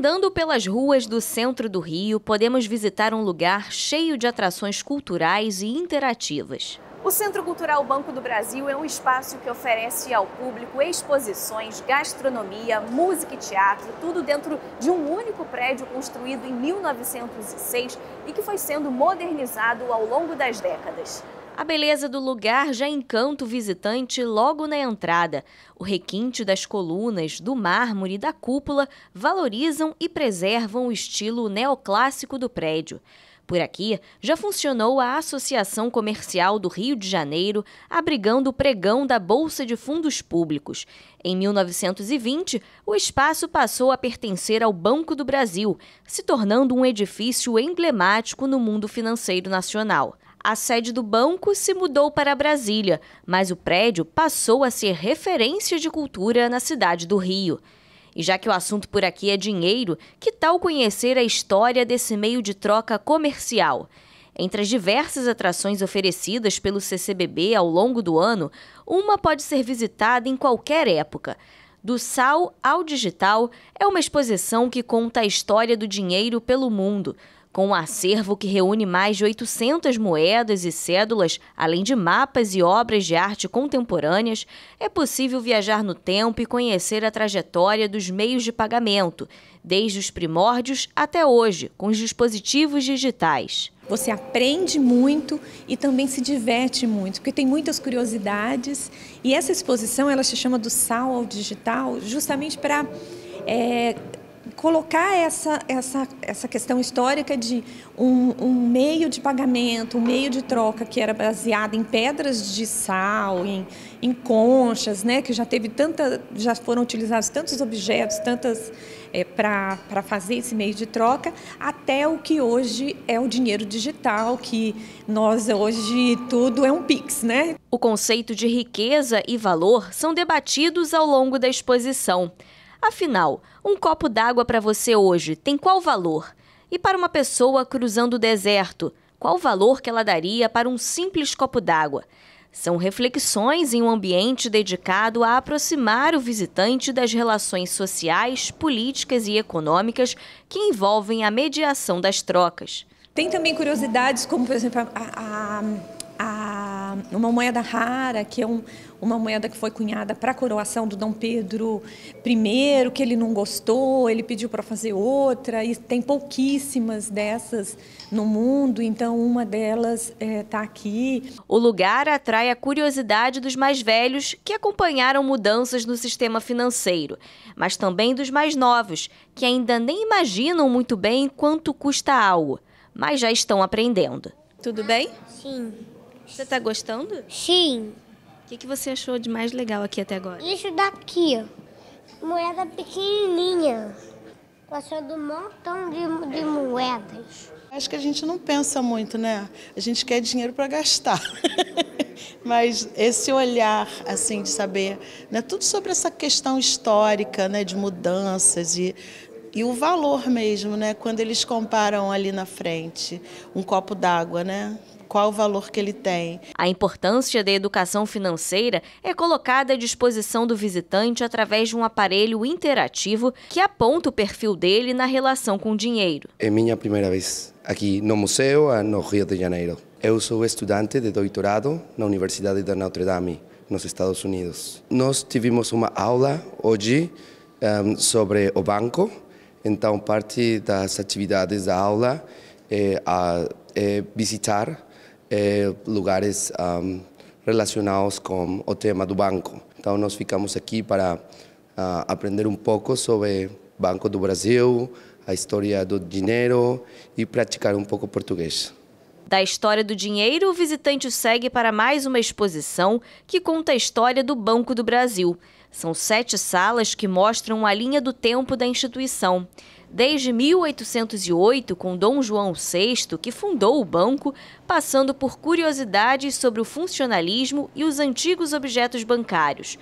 Andando pelas ruas do centro do Rio, podemos visitar um lugar cheio de atrações culturais e interativas. O Centro Cultural Banco do Brasil é um espaço que oferece ao público exposições, gastronomia, música e teatro, tudo dentro de um único prédio construído em 1906 e que foi sendo modernizado ao longo das décadas. A beleza do lugar já encanta o visitante logo na entrada. O requinte das colunas, do mármore e da cúpula valorizam e preservam o estilo neoclássico do prédio. Por aqui já funcionou a Associação Comercial do Rio de Janeiro, abrigando o pregão da Bolsa de Fundos Públicos. Em 1920, o espaço passou a pertencer ao Banco do Brasil, se tornando um edifício emblemático no mundo financeiro nacional a sede do banco se mudou para Brasília, mas o prédio passou a ser referência de cultura na cidade do Rio. E já que o assunto por aqui é dinheiro, que tal conhecer a história desse meio de troca comercial? Entre as diversas atrações oferecidas pelo CCBB ao longo do ano, uma pode ser visitada em qualquer época. Do Sal ao Digital é uma exposição que conta a história do dinheiro pelo mundo com um acervo que reúne mais de 800 moedas e cédulas, além de mapas e obras de arte contemporâneas, é possível viajar no tempo e conhecer a trajetória dos meios de pagamento, desde os primórdios até hoje, com os dispositivos digitais. Você aprende muito e também se diverte muito, porque tem muitas curiosidades. E essa exposição ela se chama do sal ao digital, justamente para é, colocar essa, essa, essa questão histórica de um, um, meio de pagamento, um meio de troca que era baseado em pedras de sal, em, em conchas, né, que já teve tanta, já foram utilizados tantos objetos, tantas é, para fazer esse meio de troca, até o que hoje é o dinheiro digital, que nós hoje tudo é um Pix, né? O conceito de riqueza e valor são debatidos ao longo da exposição. Afinal, um copo d'água para você hoje tem qual valor? E para uma pessoa cruzando o deserto, qual valor que ela daria para um simples copo d'água? São reflexões em um ambiente dedicado a aproximar o visitante das relações sociais, políticas e econômicas que envolvem a mediação das trocas. Tem também curiosidades como, por exemplo, a, a, a ah, uma moeda rara, que é um, uma moeda que foi cunhada para a coroação do Dom Pedro I, que ele não gostou, ele pediu para fazer outra, e tem pouquíssimas dessas no mundo, então uma delas está é, tá aqui. O lugar atrai a curiosidade dos mais velhos que acompanharam mudanças no sistema financeiro, mas também dos mais novos, que ainda nem imaginam muito bem quanto custa algo, mas já estão aprendendo. Tudo bem? Sim. Você está gostando? Sim. O que, que você achou de mais legal aqui até agora? Isso daqui, ó. Moeda pequenininha. Passando um montão de, de moedas. Acho que a gente não pensa muito, né? A gente quer dinheiro para gastar. Mas esse olhar, assim, de saber, né, tudo sobre essa questão histórica, né, de mudanças e, e o valor mesmo, né, quando eles comparam ali na frente um copo d'água, né, qual o valor que ele tem. A importância da educação financeira é colocada à disposição do visitante através de um aparelho interativo que aponta o perfil dele na relação com o dinheiro. É minha primeira vez aqui no museu, ah, no Rio de Janeiro. Eu sou estudante de doutorado na Universidade da Notre Dame, nos Estados Unidos. Nós tivemos uma aula hoje um, ah, sobre o banco, então parte das atividades da aula é, a, ah, é visitar eh, lugares um, relacionados com o tema do banco. Então, nós ficamos aqui para uh, aprender um pouco sobre Banco do Brasil, a história do dinheiro e praticar um pouco português. Da história do dinheiro, o visitante segue para mais uma exposição que conta a história do Banco do Brasil. São sete salas que mostram a linha do tempo da instituição desde 1808, com Dom João VI, que fundou o banco, passando por curiosidades sobre o funcionalismo e os antigos objetos bancários.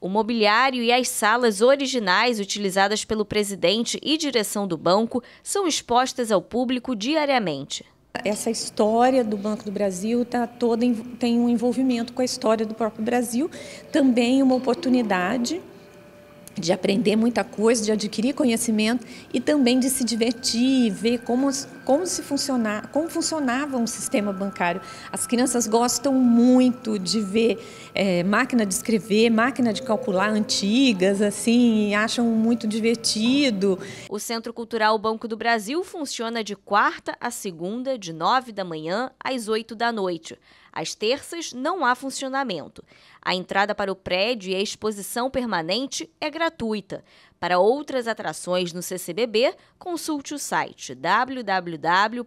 O mobiliário e as salas originais utilizadas pelo presidente e direção do banco são expostas ao público diariamente. Essa história do Banco do Brasil tá toda, tem um envolvimento com a história do próprio Brasil, também uma oportunidade de aprender muita coisa, de adquirir conhecimento e também de se divertir, ver como como, se funcionar, como funcionava um sistema bancário. As crianças gostam muito de ver é, máquina de escrever, máquina de calcular antigas, assim, acham muito divertido. O Centro Cultural Banco do Brasil funciona de quarta a segunda, de nove da manhã às oito da noite. Às terças, não há funcionamento. A entrada para o prédio e a exposição permanente é gratuita. Para outras atrações no CCBB, consulte o site www.ccbb.com.br.